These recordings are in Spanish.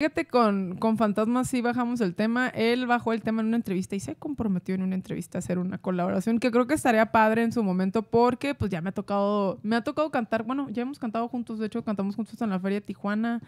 Fíjate, con, con Fantasmas sí bajamos el tema. Él bajó el tema en una entrevista y se comprometió en una entrevista a hacer una colaboración que creo que estaría padre en su momento porque pues ya me ha tocado, me ha tocado cantar, bueno, ya hemos cantado juntos, de hecho cantamos juntos en la Feria de Tijuana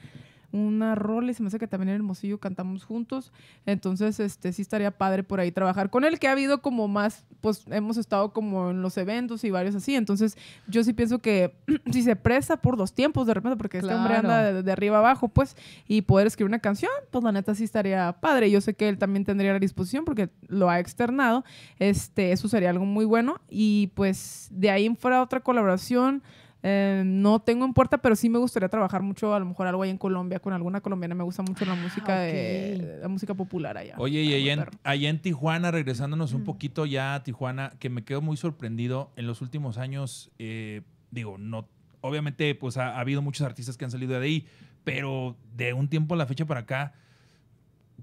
una rola y se me hace que también en Hermosillo cantamos juntos. Entonces, este, sí estaría padre por ahí trabajar con él, que ha habido como más, pues hemos estado como en los eventos y varios así. Entonces, yo sí pienso que si se presta por dos tiempos de repente, porque este hombre anda de, arriba abajo, pues, y poder escribir una canción, pues la neta sí estaría padre. Yo sé que él también tendría la disposición porque lo ha externado. Este, eso sería algo muy bueno. Y pues de ahí fuera otra colaboración Em, no tengo en puerta, pero sí me gustaría trabajar mucho, a lo mejor algo ahí en Colombia, con alguna colombiana. Me gusta mucho la ah, música de, la música popular allá. Oye, y allá en, Tijuana, regresándonos un poquito ya a Tijuana, que me quedo muy sorprendido. En los últimos años, eh, digo, no, obviamente, pues ha, habido muchos artistas que han salido de ahí, pero de un tiempo a la fecha para acá,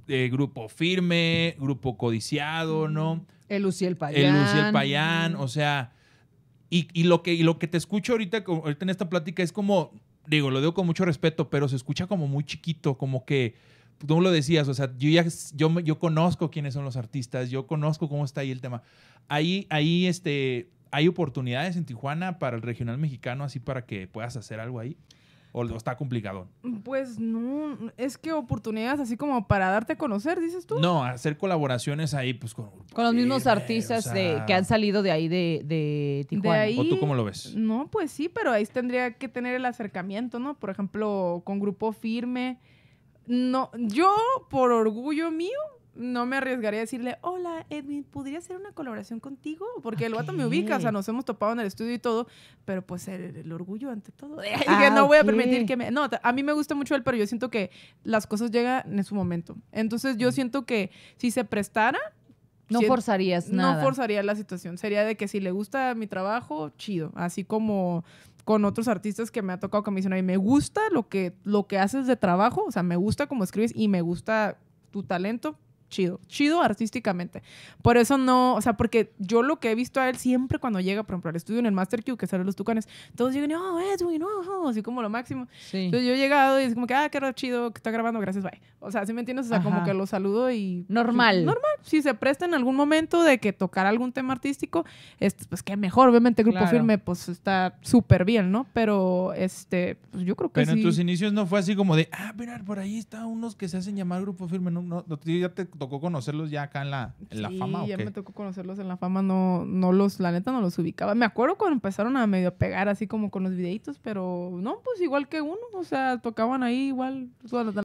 eh, grupo firme, grupo codiciado, ¿no? El Luciel Payán. El Luciel Payán, o sea y, y, lo que, y lo que te escucho ahorita, ahorita en esta plática es como, digo, lo digo con mucho respeto, pero se escucha como muy chiquito, como que tú lo decías, o sea, yo ya yo, yo conozco quiénes son los artistas, yo conozco cómo está ahí el tema. Ahí, ahí este, hay oportunidades en Tijuana para el regional mexicano, así para que puedas hacer algo ahí. ¿O está complicado? Pues no, es que oportunidades así como para darte a conocer, dices tú. No, hacer colaboraciones ahí, pues con. Con los mismos artistas de, que han salido de ahí de, Tijuana. ¿O tú cómo lo ves? No, pues sí, pero ahí tendría que tener el acercamiento, ¿no? Por ejemplo, con grupo firme. No, yo, por orgullo mío, no me arriesgaría a decirle, hola Edwin, ¿podría hacer una colaboración contigo? Porque el vato me ubica, o sea, nos hemos topado en el estudio y todo, pero pues el, orgullo ante todo. y que ah, no voy a permitir que me... No, a mí me gusta mucho él, pero yo siento que las cosas llegan en su momento. Entonces yo mm. siento que si se prestara... No forzarías no nada. No forzaría la situación. Sería de que si le gusta mi trabajo, chido. Así como con otros artistas que me ha tocado que me dicen, me gusta lo que, lo que haces de trabajo, o sea, me gusta cómo escribes y me gusta tu talento, chido, chido artísticamente. Por eso no, o sea, porque yo lo que he visto a él siempre cuando llega, por ejemplo, al estudio en el Master que salen los tucanes, todos llegan y, oh, Edwin, oh, oh" así como lo máximo. Entonces yo he llegado y es como que, ah, qué chido, que está grabando, gracias, bye. O sea, si me entiendes? O sea, como que lo saludo y... Normal. normal. Si se presta en algún momento de que tocar algún tema artístico, este, pues que mejor, obviamente Grupo Firme, pues está súper bien, ¿no? Pero, este, pues yo creo que Pero en tus inicios no fue así como de, ah, mirar, por ahí están unos que se hacen llamar Grupo Firme, no, no, no ya te tocó conocerlos ya acá en la, en la fama. ya me tocó conocerlos en la fama, no, no los, la neta no los ubicaba. Me acuerdo cuando empezaron a medio pegar así como con los videitos, pero no, pues igual que uno, o sea, tocaban ahí igual.